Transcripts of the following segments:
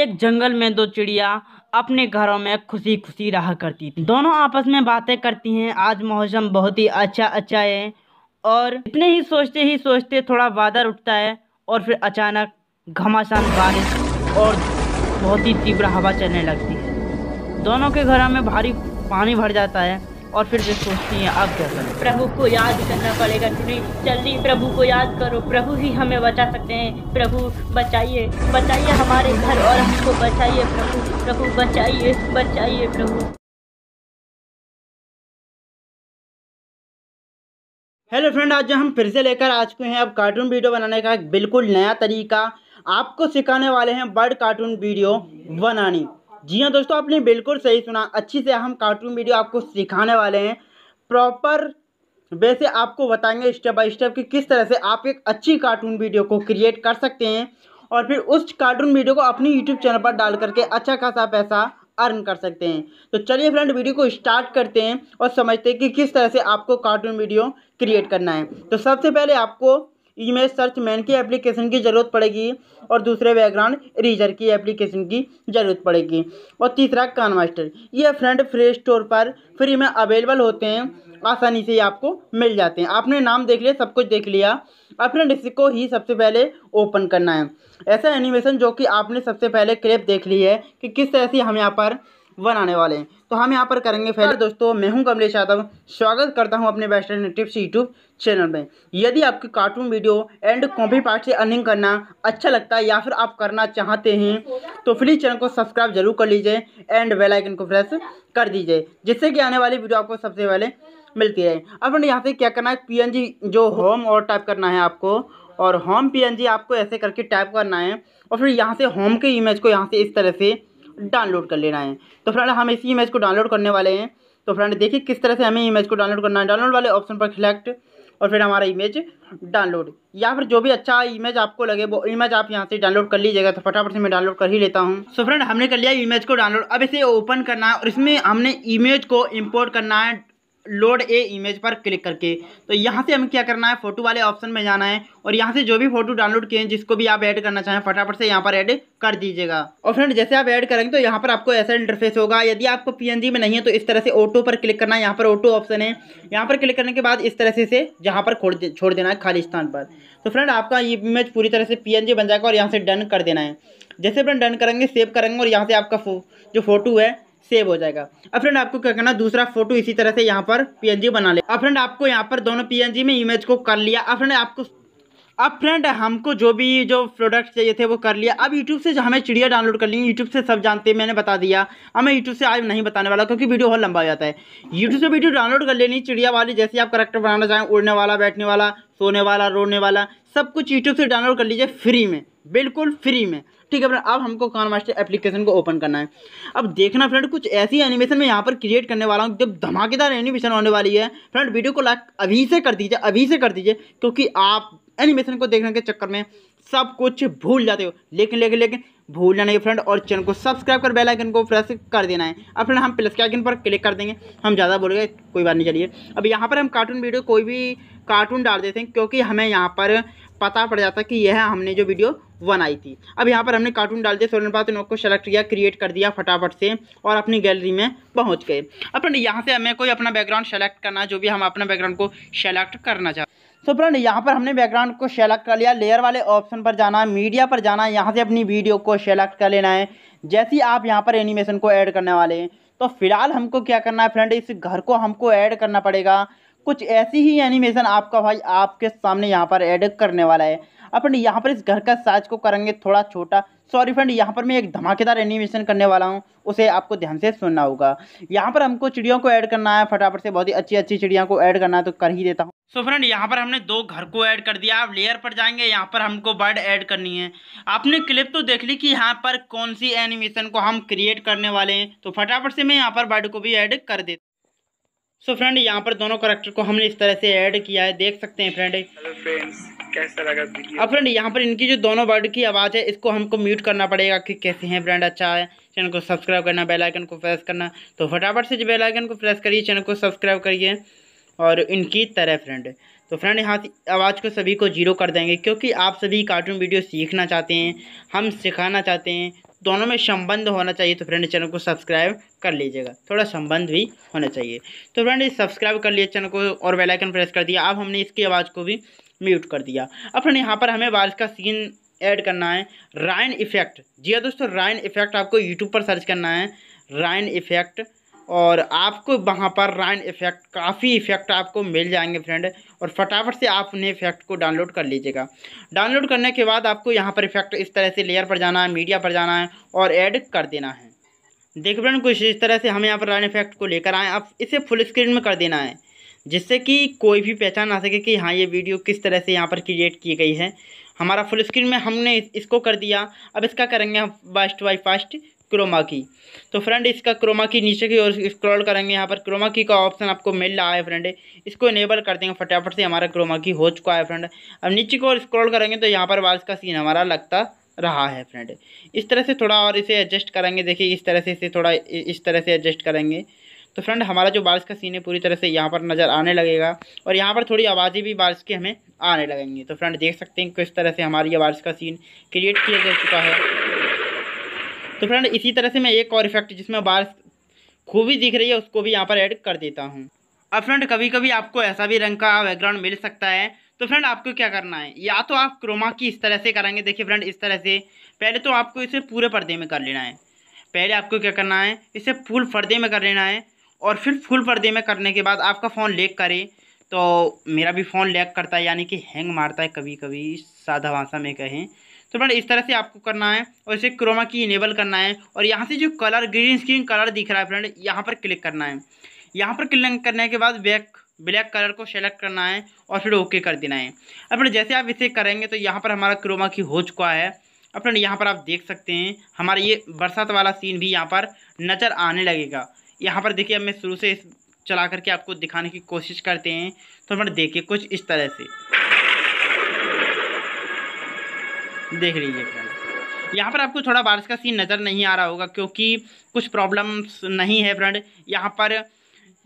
एक जंगल में दो चिड़िया अपने घरों में खुशी खुशी रहा करती थी दोनों आपस में बातें करती हैं आज मौसम बहुत ही अच्छा अच्छा है और इतने ही सोचते ही सोचते थोड़ा बादल उठता है और फिर अचानक घमासान बारिश और बहुत ही तीव्र हवा चलने लगती है दोनों के घरों में भारी पानी भर जाता है और फिर वे सोचती हैं अब क्या करें प्रभु को याद करना पड़ेगा क्योंकि जल्दी प्रभु को याद करो प्रभु ही हमें बचा सकते हैं प्रभु बचाइए बचाइए हमारे घर और हमको बचाइए प्रभु प्रभु बचाइए बचाइए प्रभु हेलो फ्रेंड आज हम फिर से लेकर आ चुके हैं अब कार्टून वीडियो बनाने का एक बिल्कुल नया तरीका आपको सिखाने वाले हैं बर्ड कार्टून वीडियो बनानी जी हाँ दोस्तों आपने बिल्कुल सही सुना अच्छी से हम कार्टून वीडियो आपको सिखाने वाले हैं प्रॉपर वे से आपको बताएंगे स्टेप बाय स्टेप कि किस तरह से आप एक अच्छी कार्टून वीडियो को क्रिएट कर सकते हैं और फिर उस कार्टून वीडियो को अपने यूट्यूब चैनल पर डाल करके अच्छा खासा पैसा अर्न कर सकते हैं तो चलिए फ्रेंड वीडियो को स्टार्ट करते हैं और समझते हैं कि किस तरह से आपको कार्टून वीडियो क्रिएट करना है तो सबसे पहले आपको इमेज सर्च मैन की एप्लीकेशन की ज़रूरत पड़ेगी और दूसरे बैकग्राउंड रीजर की एप्लीकेशन की ज़रूरत पड़ेगी और तीसरा कान मास्टर ये फ्रेंड फ्री स्टोर पर फ्री में अवेलेबल होते हैं आसानी से ये आपको मिल जाते हैं आपने नाम देख लिया सब कुछ देख लिया अपने डिस्क को ही सबसे पहले ओपन करना है ऐसा एनिमेशन जो कि आपने सबसे पहले क्लिप देख ली है कि किस तरह से हम यहाँ पर वन आने वाले हैं तो हम यहाँ पर करेंगे पहले दोस्तों मैं हूँ कमलेश यादव स्वागत करता हूँ अपने बेस्ट टिप्स यूट्यूब चैनल में यदि आपके cartoon video and copy part से अर्निंग करना अच्छा लगता है या फिर आप करना चाहते हैं तो प्लीज़ चैनल को सब्सक्राइब जरूर कर लीजिए एंड बेलाइकन को प्रेस कर दीजिए जिससे कि आने वाली वीडियो आपको सबसे पहले मिलती रहे अब यहाँ से क्या करना है पी जो होम और टाइप करना है आपको और होम पी आपको ऐसे करके टाइप करना है और फिर यहाँ से होम के इमेज को यहाँ से इस तरह से डाउनलोड कर लेना है तो फ्रेंड हम इसी इमेज को डाउनलोड करने वाले हैं तो फ्रेंड देखिए किस तरह से हमें इमेज को डाउनलोड करना है डाउनलोड वाले ऑप्शन पर सिलेक्ट और फिर हमारा इमेज डाउनलोड या फिर जो भी अच्छा इमेज आपको लगे वो इमेज आप यहाँ से डाउनलोड कर लीजिएगा तो फटाफट से मैं डाउनलोड कर ही लेता हूँ सो फ्रेंड हमने कर लिया इमेज को डाउनलोड अब इसे ओपन करना है और इसमें हमने इमेज को इम्पोर्ट करना है लोड ए इमेज पर क्लिक करके तो यहाँ से हमें क्या करना है फोटो वाले ऑप्शन में जाना है और यहाँ से जो भी फोटो डाउनलोड किए हैं जिसको भी आप ऐड करना चाहें फटाफट से यहाँ पर ऐड कर दीजिएगा और फ्रेंड जैसे आप ऐड करेंगे तो यहाँ पर आपको ऐसा इंटरफेस होगा यदि आपको पीएनजी में नहीं है तो इस तरह से ऑटो पर क्लिक करना है यहाँ पर ऑटो ऑप्शन है यहाँ पर क्लिक करने के बाद इस तरह से इसे यहाँ पर दे, छोड़ देना है खाली स्थान पर तो फ्रेंड आपका ये इमेज पूरी तरह से पी बन जाएगा और यहाँ से डन कर देना है जैसे फ्रेंड डन करेंगे सेव करेंगे और यहाँ से आपका फो, जो फोटो है सेव हो जाएगा अब फ्रेंड आपको क्या करना दूसरा फोटो इसी तरह से यहाँ पर पीएनजी बना ले अब फ्रेंड आपको यहाँ पर दोनों पीएनजी में इमेज को कर लिया अब फ्रेंड आपको अब फ्रेंड हमको जो भी जो प्रोडक्ट चाहिए थे वो कर लिया अब यूट्यूब से हमें चिड़िया डाउनलोड कर ली यूट्यूब से सब जानते हैं मैंने बता दिया अब मैं यूट्यूब से आज नहीं बताने वाला क्योंकि वीडियो बहुत लंबा हो जाता है यूट्यूब से वीडियो डाउनलोड कर लेनी चिड़िया वाली जैसे आप करेक्टर बनाना चाहें उड़ने वाला बैठने वाला सोने वाला रोने वाला सब कुछ यूट्यूब से डाउनलोड कर लीजिए फ्री में बिल्कुल फ्री में ठीक है फ्रेंड अब हमको कान मास्टर एप्लीकेशन को ओपन करना है अब देखना फ्रेंड कुछ ऐसी एनिमेशन मैं यहाँ पर क्रिएट करने वाला हूँ जब धमाकेदार एनिमेशन होने वाली है फ्रेंड वीडियो को लाइक अभी से कर दीजिए अभी से कर दीजिए क्योंकि आप एनिमेशन को देखने के चक्कर में सब कुछ भूल जाते हो लेकिन लेकिन लेकिन भूल जाना है फ्रेंड और चैनल को सब्सक्राइब कर बेल आइकन को प्रेस कर देना है अब फ्रेंड हम प्लस के आइकन पर क्लिक कर देंगे हम ज़्यादा बोल गए कोई बात नहीं चलिए अब यहाँ पर हम कार्टून वीडियो कोई भी कार्टून डाल देते हैं क्योंकि हमें यहाँ पर पता पड़ जाता कि यह हमने जो वीडियो बनाई थी अब यहाँ पर हमने कार्टून डाल दिया सोलन पात नोक को सेलेक्ट किया क्रिएट कर दिया फटाफट से और अपनी गैलरी में पहुँच गए अपन यहाँ से हमें कोई अपना बैकग्राउंड सेलेक्ट करना जो भी हम अपना बैकग्राउंड को सेलेक्ट करना चाहते सो फ्रेंड यहाँ पर हमने बैकग्राउंड को सेलेक्ट कर लिया लेयर वाले ऑप्शन पर जाना है मीडिया पर जाना है यहाँ से अपनी वीडियो को सेलेक्ट कर लेना है जैसे ही आप यहाँ पर एनिमेशन को ऐड करने वाले हैं तो फिलहाल हमको क्या करना है फ्रेंड इस घर को हमको ऐड करना पड़ेगा कुछ ऐसी ही एनिमेशन आपका भाई आपके सामने यहाँ पर ऐड करने वाला है अपन यहाँ पर इस घर का साइज को करेंगे थोड़ा छोटा सॉरी फ्रेंड यहाँ पर मैं एक धमाकेदार एनिमेशन करने वाला हूँ उसे आपको ध्यान से सुनना होगा यहाँ पर हमको चिड़ियों को ऐड करना है फटाफट से बहुत ही अच्छी अच्छी चिड़िया को ऐड करना है तो कर ही देता हूँ सो फ्रेंड यहाँ पर हमने दो घर को ऐड कर दिया आप लेयर पर जाएंगे यहाँ पर हमको बर्ड ऐड करनी है आपने क्लिप तो देख ली कि यहाँ पर कौन सी एनिमेशन को हम क्रिएट करने वाले हैं तो फटाफट से मैं यहाँ पर बर्ड को भी ऐड कर देता सो फ्रेंड यहाँ पर दोनों करेक्टर को हमने इस तरह से ऐड किया है देख सकते हैं फ्रेंड अब फ्रेंड यहाँ पर इनकी जो दोनों वर्ड की आवाज़ है इसको हमको म्यूट करना पड़ेगा कि कैसे हैं फ्रेंड अच्छा है चैनल को सब्सक्राइब करना बेल आइकन को प्रेस करना तो फटाफट से जो बेल आइकन को प्रेस करिए चैनल को सब्सक्राइब करिए और इनकी तरह फ्रेंड तो फ्रेंड यहाँ आवाज़ को सभी को जीरो कर देंगे क्योंकि आप सभी कार्टून वीडियो सीखना चाहते हैं हम सिखाना चाहते हैं दोनों में संबंध होना चाहिए तो फ्रेंड चैनल को सब्सक्राइब कर लीजिएगा थोड़ा संबंध भी होना चाहिए तो फ्रेंड सब्सक्राइब कर लिए चैनल को और बेलाइकन प्रेस कर दिया अब हमने इसकी आवाज़ को भी म्यूट कर दिया अब फ्रेंड यहाँ पर हमें बारिश का सीन ऐड करना है राइन इफेक्ट जी हाँ दोस्तों राइन इफेक्ट आपको यूट्यूब पर सर्च करना है राइन इफेक्ट और आपको वहाँ पर राइन इफ़ेक्ट काफ़ी इफ़ेक्ट आपको मिल जाएंगे फ्रेंड और फटाफट से आप उन्हें इफ़ेक्ट को डाउनलोड कर लीजिएगा डाउनलोड करने के बाद आपको यहाँ पर इफ़ेक्ट इस तरह से लेयर पर जाना है मीडिया पर जाना है और ऐड कर देना है देख फ्रेंड कुछ इस तरह से हम यहाँ पर राइन इफ़ेक्ट को लेकर आएँ आप इसे फुल स्क्रीन में कर देना है जिससे कि कोई भी पहचान आ सके कि हाँ ये वीडियो किस तरह से यहाँ पर क्रिएट की गई है हमारा फुल स्क्रीन में हमने इसको कर दिया अब इसका करेंगे हम फास्ट बाई फास्ट क्रोमा की तो फ्रेंड इसका क्रोमा की नीचे की ओर स्क्रॉल करेंगे यहाँ पर क्रोमा की का ऑप्शन आपको मिल रहा है फ्रेंड इसको इनेबल कर देंगे फटाफट से हमारा क्रोमा की हो चुका है फ्रेंड अब नीचे की ओर स्क्रॉल करेंगे तो यहाँ पर वाज का सीन हमारा लगता रहा है फ्रेंड इस तरह से थोड़ा और इसे एडजस्ट करेंगे देखिए इस तरह से इसे थोड़ा इस तरह से एडजस्ट करेंगे तो फ्रेंड हमारा जो बारिश का सीन है पूरी तरह से यहाँ पर नज़र आने लगेगा और यहाँ पर थोड़ी आवाज़ें भी बारिश की हमें आने लगेंगी तो फ्रेंड देख सकते हैं किस तरह से हमारी ये बारिश का सीन क्रिएट किया जा चुका है तो फ्रेंड इसी तरह से मैं एक और इफेक्ट जिसमें बारिश खूबी दिख रही है उसको भी यहाँ पर ऐड कर देता हूँ अब फ्रेंड कभी कभी आपको ऐसा भी रंग का बैकग्राउंड मिल सकता है तो फ्रेंड आपको क्या करना है या तो आप क्रोमा की इस तरह से करेंगे देखिए फ्रेंड इस तरह से पहले तो आपको इसे पूरे पर्दे में कर लेना है पहले आपको क्या करना है इसे फुल पर्दे में कर लेना है और फिर फुल पर्दे में करने के बाद आपका फ़ोन लेक करे तो मेरा भी फ़ोन लैग करता है यानी कि हैंग मारता है कभी कभी सादा भाषा में कहें तो फ्रेंड इस तरह से आपको करना है और इसे क्रोमा की इनेबल करना है और यहाँ से जो कलर ग्रीन स्क्रीन कलर दिख रहा है फ्रेंड यहाँ पर क्लिक करना है यहाँ पर क्लिक करने के बाद बैक ब्लैक कलर को सेलेक्ट करना है और फिर ओके कर देना है अब फ्रेंड जैसे आप इसे करेंगे तो यहाँ पर हमारा क्रोमा की हो चुका है अब फ्रेंड यहाँ पर आप देख सकते हैं हमारा ये बरसात वाला सीन भी यहाँ पर नज़र आने लगेगा यहाँ पर देखिए अब मैं शुरू से चला करके आपको दिखाने की कोशिश करते हैं तो फ्रेंड देखिए कुछ इस तरह से देख लीजिए फ्रेंड यहाँ पर आपको थोड़ा बारिश का सीन नज़र नहीं आ रहा होगा क्योंकि कुछ प्रॉब्लम्स नहीं है फ्रेंड यहाँ पर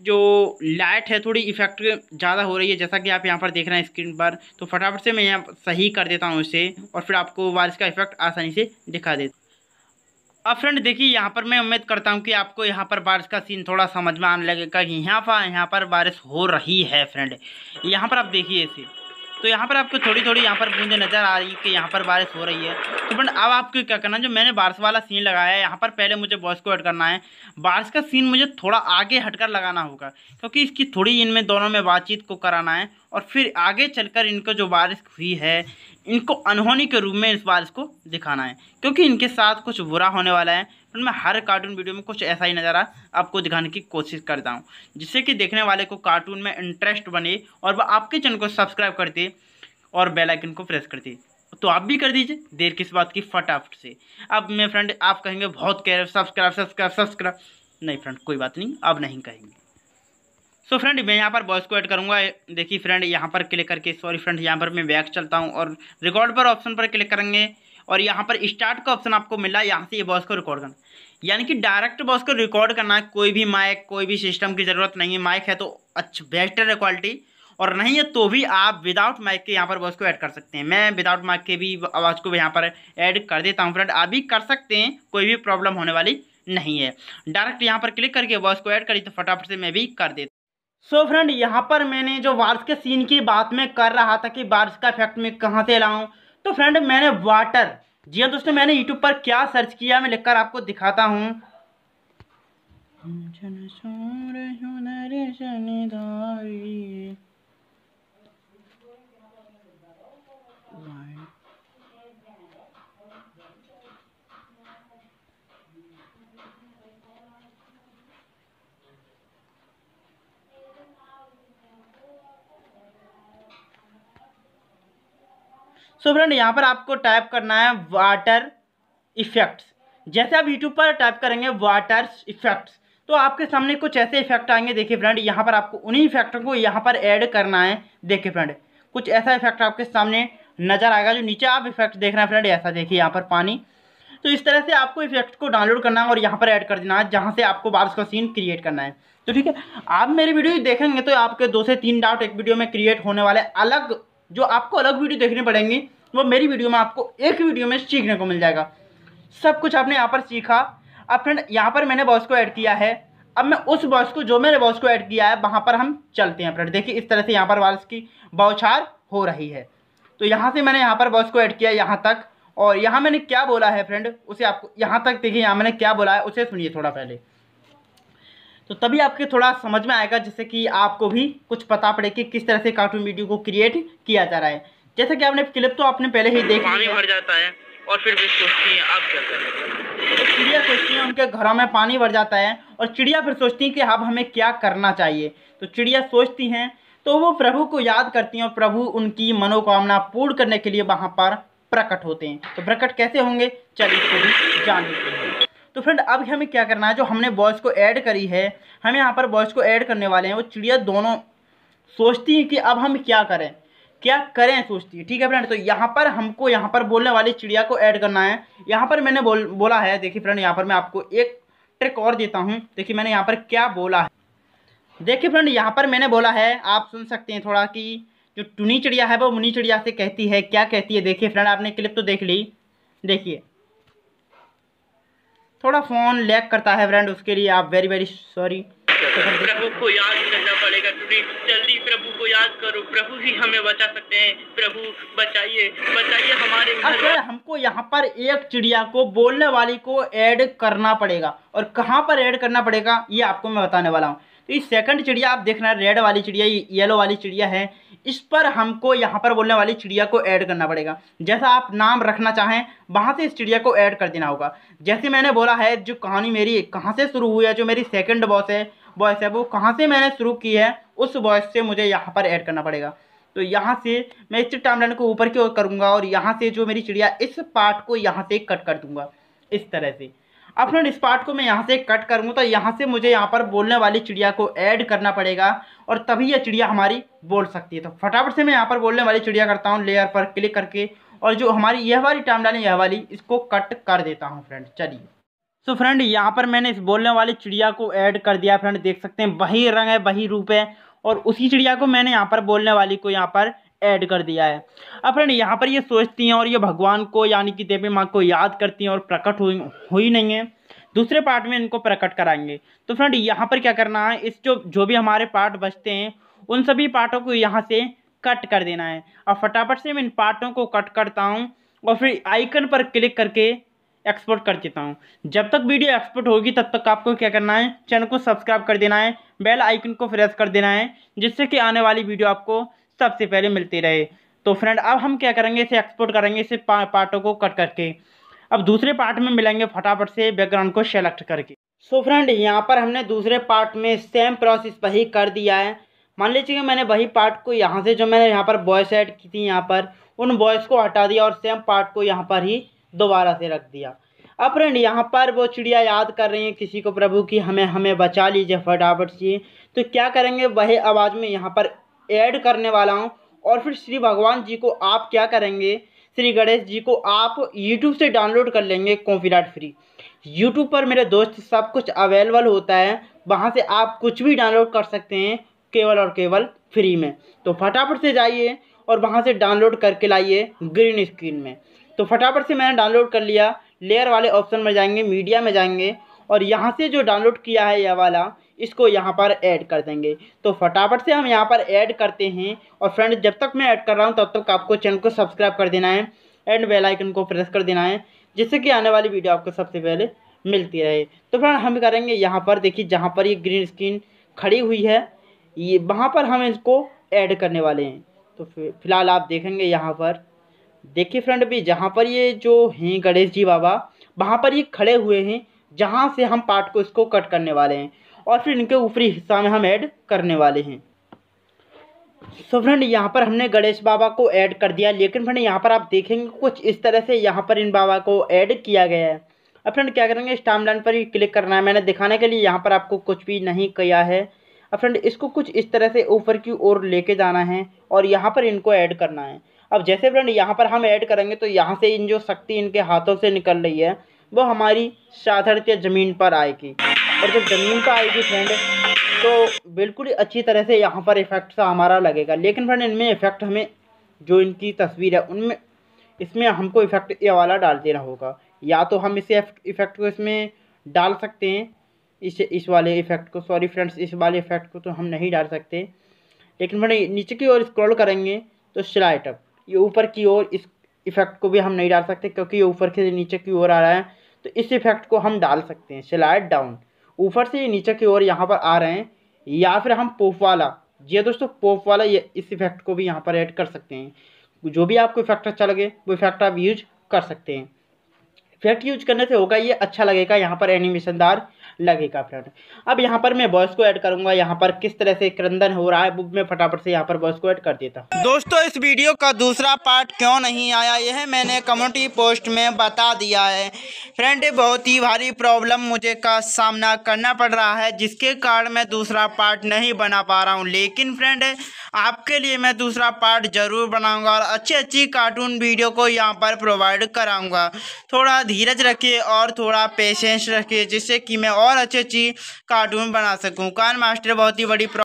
जो लाइट है थोड़ी इफेक्ट ज़्यादा हो रही है जैसा कि आप यहाँ पर देख रहे हैं स्क्रीन पर तो फटाफट से मैं यहाँ सही कर देता हूँ इसे और फिर आपको बारिश का इफेक्ट आसानी से दिखा देता अब फ्रेंड देखिए यहाँ पर मैं उम्मीद करता हूँ कि आपको यहाँ पर बारिश का सीन थोड़ा समझ में आने लगेगा यहाँ पर यहाँ पर बारिश हो रही है फ्रेंड यहाँ पर आप देखिए इसे तो यहाँ पर आपको थोड़ी थोड़ी यहाँ पर बूंदे नज़र आ रही है कि यहाँ पर बारिश हो रही है तो फ्रेंड अब आपको क्या करना है जो मैंने बारिश वाला सीन लगाया है यहाँ पर पहले मुझे बॉस को हट करना है बारिश का सीन मुझे थोड़ा आगे हटकर लगाना होगा क्योंकि इसकी थोड़ी इनमें दोनों में बातचीत को कराना है और फिर आगे चलकर इनको जो बारिश हुई है इनको अनहोनी के रूप में इस बारिश को दिखाना है क्योंकि इनके साथ कुछ बुरा होने वाला है फ्रेंड मैं हर कार्टून वीडियो में कुछ ऐसा ही नज़ारा आपको दिखाने की कोशिश करता हूँ जिससे कि देखने वाले को कार्टून में इंटरेस्ट बने और वह आपके चैनल को सब्सक्राइब कर दे और बेलाइकन को प्रेस कर दे तो आप भी कर दीजिए देर किस बात की फटाफट से अब मेरे फ्रेंड आप कहेंगे बहुत कह रहे हो सब्सक्राइब सब्सक्राइब सब्सक्राइब नहीं फ्रेंड कोई बात नहीं अब नहीं कहेंगे सो so फ्रेंड मैं यहाँ पर वॉइस को ऐड करूँगा देखिए फ्रेंड यहाँ पर क्लिक करके सॉरी फ्रेंड यहाँ पर मैं बैक चलता हूँ और रिकॉर्ड पर ऑप्शन पर क्लिक करेंगे और यहाँ पर स्टार्ट का ऑप्शन आपको मिला यहाँ से ये वॉइस को रिकॉर्ड करना यानी कि डायरेक्ट वॉइस को रिकॉर्ड करना है कोई भी माइक कोई भी सिस्टम की ज़रूरत नहीं है माइक है तो अच्छा बेस्टर है क्वालिटी और नहीं है तो भी आप विदाउट माइक के यहाँ पर वॉइस को ऐड कर सकते हैं मैं विदाउट माइक के भी आवाज़ को यहाँ पर ऐड कर देता हूँ फ्रेंड अभी कर सकते हैं कोई भी प्रॉब्लम होने वाली नहीं है डायरेक्ट यहाँ पर क्लिक करके वॉइस को ऐड करी तो फटाफट से मैं भी कर देता सो so फ्रेंड यहाँ पर मैंने जो बारिश के सीन की बात में कर रहा था कि बारिश का इफेक्ट मैं कहाँ से लाऊँ तो फ्रेंड मैंने वाटर जी हाँ दोस्तों मैंने यूट्यूब पर क्या सर्च किया मैं लिखकर आपको दिखाता हूँ जन सो तो फ्रेंड यहाँ पर आपको टाइप करना है वाटर इफेक्ट्स जैसे आप यूट्यूब पर टाइप करेंगे वाटर इफेक्ट्स तो आपके सामने कुछ ऐसे इफेक्ट आएंगे देखिए फ्रेंड यहाँ पर आपको उन्हीं इफेक्टों को यहाँ पर ऐड करना है देखिए फ्रेंड कुछ ऐसा इफेक्ट आपके सामने नज़र आएगा जो नीचे आप इफेक्ट देख रहे हैं फ्रेंड ऐसा देखिए यहाँ पर पानी तो इस तरह से आपको इफेक्ट को डाउनलोड करना है और यहाँ पर ऐड कर देना है जहाँ से आपको बारिश का सीन क्रिएट करना है तो ठीक है आप मेरे वीडियो देखेंगे तो आपके दो से तीन डाउट एक वीडियो में क्रिएट होने वाले अलग जो आपको अलग वीडियो देखने पड़ेंगी वो मेरी वीडियो में आपको एक वीडियो में सीखने को मिल जाएगा सब कुछ आपने यहाँ पर सीखा अब फ्रेंड यहाँ पर मैंने बॉस को ऐड किया है अब मैं उस बॉस को जो मैंने बॉस को ऐड किया है वहाँ पर हम चलते हैं फ्रेंड देखिए इस तरह से यहाँ पर बॉस की बौछार हो रही है तो यहाँ से मैंने यहाँ पर बॉस को ऐड किया यहाँ तक और यहाँ मैंने क्या बोला है फ्रेंड उसे आपको यहाँ तक देखिए यहाँ मैंने क्या बोला है उसे सुनिए थोड़ा पहले तो तभी आपके थोड़ा समझ में आएगा जैसे कि आपको भी कुछ पता पड़े कि किस तरह से कार्टून वीडियो को क्रिएट किया जा रहा है जैसा कि आपने क्लिप तो आपने पहले ही देख पानी भर जाता है और फिर भी सोचती है आप क्या करें चिड़िया सोचती है उनके घरों में पानी भर जाता है और चिड़िया फिर सोचती है कि अब हमें क्या करना चाहिए तो चिड़िया सोचती हैं तो वो प्रभु को याद करती हैं और प्रभु उनकी मनोकामना पूर्ण करने के लिए वहाँ पर प्रकट होते हैं तो प्रकट कैसे होंगे चलिए इसको भी जान लेते हैं तो फ्रेंड अब हमें क्या करना है जो हमने बॉयस को ऐड करी है हम यहाँ पर बॉयस को ऐड करने वाले हैं वो चिड़िया दोनों सोचती हैं कि अब हम क्या करें क्या करें सोचती है ठीक है फ्रेंड तो यहाँ पर हमको यहाँ पर बोलने वाली चिड़िया को ऐड करना है यहाँ पर मैंने बोल बोला है देखिए फ्रेंड यहाँ पर मैं आपको एक ट्रिक और देता हूँ देखिए मैंने यहाँ पर क्या बोला है देखिए फ्रेंड यहाँ पर मैंने बोला है आप सुन सकते हैं थोड़ा कि जो टुनी चिड़िया है वो मुनी चिड़िया से कहती है क्या कहती है देखिए फ्रेंड आपने क्लिप तो देख ली देखिए थोड़ा फ़ोन लैग करता है फ्रेंड उसके लिए आप वेरी वेरी सॉरी प्रभु को याद करना पड़ेगा क्योंकि जल्दी प्रभु को याद करो प्रभु ही हमें बचा सकते हैं प्रभु बचाइए बचाइए हमारे असल हाँ, हमको यहाँ पर एक चिड़िया को बोलने वाली को ऐड करना पड़ेगा और कहाँ पर ऐड करना पड़ेगा ये आपको मैं बताने वाला हूँ तो ये सेकंड चिड़िया आप देख रहे हैं रेड वाली चिड़िया येलो वाली चिड़िया है इस पर हमको यहाँ पर बोलने वाली चिड़िया को ऐड करना पड़ेगा जैसा आप नाम रखना चाहें वहाँ से इस चिड़िया को ऐड कर देना होगा जैसे मैंने बोला है जो कहानी मेरी कहाँ से शुरू हुई है जो मेरी सेकंड बॉस है वॉइस है वो कहाँ से मैंने शुरू की है उस वॉइस से मुझे यहाँ पर ऐड करना पड़ेगा तो यहाँ से मैं इस टाइमलाइन को ऊपर की ओर करूँगा और यहाँ से जो मेरी चिड़िया इस पार्ट को यहाँ से कट कर दूँगा इस तरह से अब फ्रेंड इस पार्ट को मैं यहाँ से कट करूँगा तो यहाँ से मुझे यहाँ पर बोलने वाली चिड़िया को ऐड करना पड़ेगा और तभी यह चिड़िया हमारी बोल सकती है तो फटाफट से मैं यहाँ पर बोलने वाली चिड़िया करता हूँ लेयर पर क्लिक करके और जो हमारी यह वाली टाइम लाइन यह वाली इसको कट कर देता हूँ फ्रेंड चलिए सो फ्रेंड यहाँ पर मैंने इस बोलने वाली चिड़िया को ऐड कर दिया फ्रेंड देख सकते हैं वही रंग है वही रूप है और उसी चिड़िया को मैंने यहाँ पर बोलने वाली को यहाँ पर ऐड कर दिया है अब फ्रेंड यहाँ पर ये सोचती हैं और ये भगवान को यानी कि देवी माँ को याद करती हैं और प्रकट हुई हुई नहीं है दूसरे पार्ट में इनको प्रकट कराएंगे तो फ्रेंड यहाँ पर क्या करना है इस जो जो भी हमारे पार्ट बचते हैं उन सभी पार्टों को यहाँ से कट कर देना है और फटाफट से मैं इन पार्टों को कट करता हूँ और फिर आइकन पर क्लिक करके एक्सपोर्ट कर देता हूँ जब तक वीडियो एक्सपोर्ट होगी तब तक आपको क्या करना है चैनल को सब्सक्राइब कर देना है बेल आइकन को प्रेस कर देना है जिससे कि आने वाली वीडियो आपको सबसे पहले मिलती रहे तो फ्रेंड अब हम क्या करेंगे इसे एक्सपोर्ट करेंगे इसे पा, पार्टों को कट करके अब दूसरे पार्ट में मिलेंगे फटाफट से बैकग्राउंड को सेलेक्ट करके सो फ्रेंड यहाँ पर हमने दूसरे पार्ट में सेम प्रोसेस वही कर दिया है मान लीजिए मैंने वही पार्ट को यहाँ से जो मैंने यहाँ पर वॉइस ऐड की थी यहाँ पर उन वॉइस को हटा दिया और सेम पार्ट को यहाँ पर ही दोबारा से रख दिया अब फ्रेंड यहाँ पर वो चिड़िया याद कर रही है किसी को प्रभु की हमें हमें बचा लीजिए फटाफट से तो क्या करेंगे वह आवाज़ में यहाँ पर ऐड करने वाला हूँ और फिर श्री भगवान जी को आप क्या करेंगे श्री गणेश जी को आप यूट्यूब से डाउनलोड कर लेंगे कॉपीराइट फ्री यूट्यूब पर मेरे दोस्त सब कुछ अवेलेबल होता है वहाँ से आप कुछ भी डाउनलोड कर सकते हैं केवल और केवल फ्री में तो फटाफट से जाइए और वहाँ से डाउनलोड करके लाइए ग्रीन स्क्रीन में तो फटाफट से मैंने डाउनलोड कर लिया लेयर वाले ऑप्शन में जाएंगे मीडिया में जाएंगे और यहाँ से जो डाउनलोड किया है यह वाला इसको यहाँ पर ऐड कर देंगे तो फटाफट से हम यहाँ पर ऐड करते हैं और फ्रेंड जब तक मैं ऐड कर रहा हूँ तब तक आपको चैनल को सब्सक्राइब कर देना है एंड बेलाइकन को प्रेस कर देना है जिससे कि आने वाली वीडियो आपको सबसे पहले मिलती रहे तो फ्रेंड हम करेंगे यहाँ पर देखिए जहाँ पर ये ग्रीन स्क्रीन खड़ी हुई है ये वहाँ पर हम इसको ऐड करने वाले हैं तो फिलहाल आप देखेंगे यहाँ पर देखिए फ्रेंड अभी जहाँ पर ये जो हैं गणेश जी बाबा वहाँ पर ये खड़े हुए हैं जहाँ से हम पार्ट को इसको कट करने वाले हैं और फिर इनके ऊपरी हिस्सा में हम ऐड करने वाले हैं सो फ्रेंड यहाँ पर हमने गणेश बाबा को ऐड कर दिया लेकिन फ्रेंड यहाँ पर आप देखेंगे कुछ इस तरह से यहाँ पर इन बाबा को ऐड किया गया है अब फ्रेंड क्या करेंगे इस टाइम लाइन पर ही क्लिक करना है मैंने दिखाने के लिए यहाँ पर आपको कुछ भी नहीं किया है अब फ्रेंड इसको कुछ इस तरह से ऊपर की ओर लेके जाना है और यहाँ पर इनको ऐड करना है अब जैसे फ्रेंड यहाँ पर हम ऐड करेंगे तो यहाँ से इन जो शक्ति इनके हाथों से निकल रही है वो हमारी साधारणतः ज़मीन पर आएगी और जब ज़मीन पर आएगी फ्रेंड तो बिल्कुल अच्छी तरह से यहाँ पर इफ़ेक्ट सा तो हमारा लगेगा लेकिन फ्रेंड इनमें इफ़ेक्ट हमें जो इनकी तस्वीर है उनमें इसमें हमको इफ़ेक्ट ये वाला डाल देना होगा या तो हम इसे इफ़ेक्ट को इसमें डाल सकते हैं इस इस वाले इफ़ेक्ट को सॉरी फ्रेंड्स इस वाले इफ़ेक्ट को तो हम नहीं डाल सकते लेकिन फ्रेंड नीचे की ओर स्क्रॉल करेंगे तो स्लाइट अप ये ऊपर की ओर इस इफ़ेक्ट को भी हम नहीं डाल सकते क्योंकि ये ऊपर से नीचे की ओर आ रहा है तो इस इफ़ेक्ट को हम डाल सकते हैं स्लाइड डाउन ऊपर से ये नीचे की ओर यहाँ पर आ रहे हैं या फिर हम पोप वाला ये हाँ दोस्तों पोप वाला ये इस इफ़ेक्ट को भी यहाँ पर ऐड कर सकते हैं जो भी आपको इफ़ेक्ट अच्छा लगे वो इफ़ेक्ट आप यूज कर सकते हैं इफ़ेक्ट यूज करने से होगा ये अच्छा लगेगा यहाँ पर एनिमेशनदार लगेगा फ्रेंड अब यहाँ पर मैं बॉयस को ऐड करूंगा यहाँ पर किस तरह से क्रंदन हो रहा है वो मैं फटाफट से यहाँ पर बॉयस को ऐड कर देता हूँ दोस्तों इस वीडियो का दूसरा पार्ट क्यों नहीं आया यह मैंने कम्युनिटी पोस्ट में बता दिया है फ्रेंड बहुत ही भारी प्रॉब्लम मुझे का सामना करना पड़ रहा है जिसके कारण मैं दूसरा पार्ट नहीं बना पा रहा हूँ लेकिन फ्रेंड आपके लिए मैं दूसरा पार्ट ज़रूर बनाऊंगा और अच्छी अच्छी कार्टून वीडियो को यहाँ पर प्रोवाइड कराऊंगा थोड़ा धीरज रखिए और थोड़ा पेशेंस रखिए जिससे कि मैं और और अच्छी अच्छी कार्टून बना सकूँ कान मास्टर बहुत ही बड़ी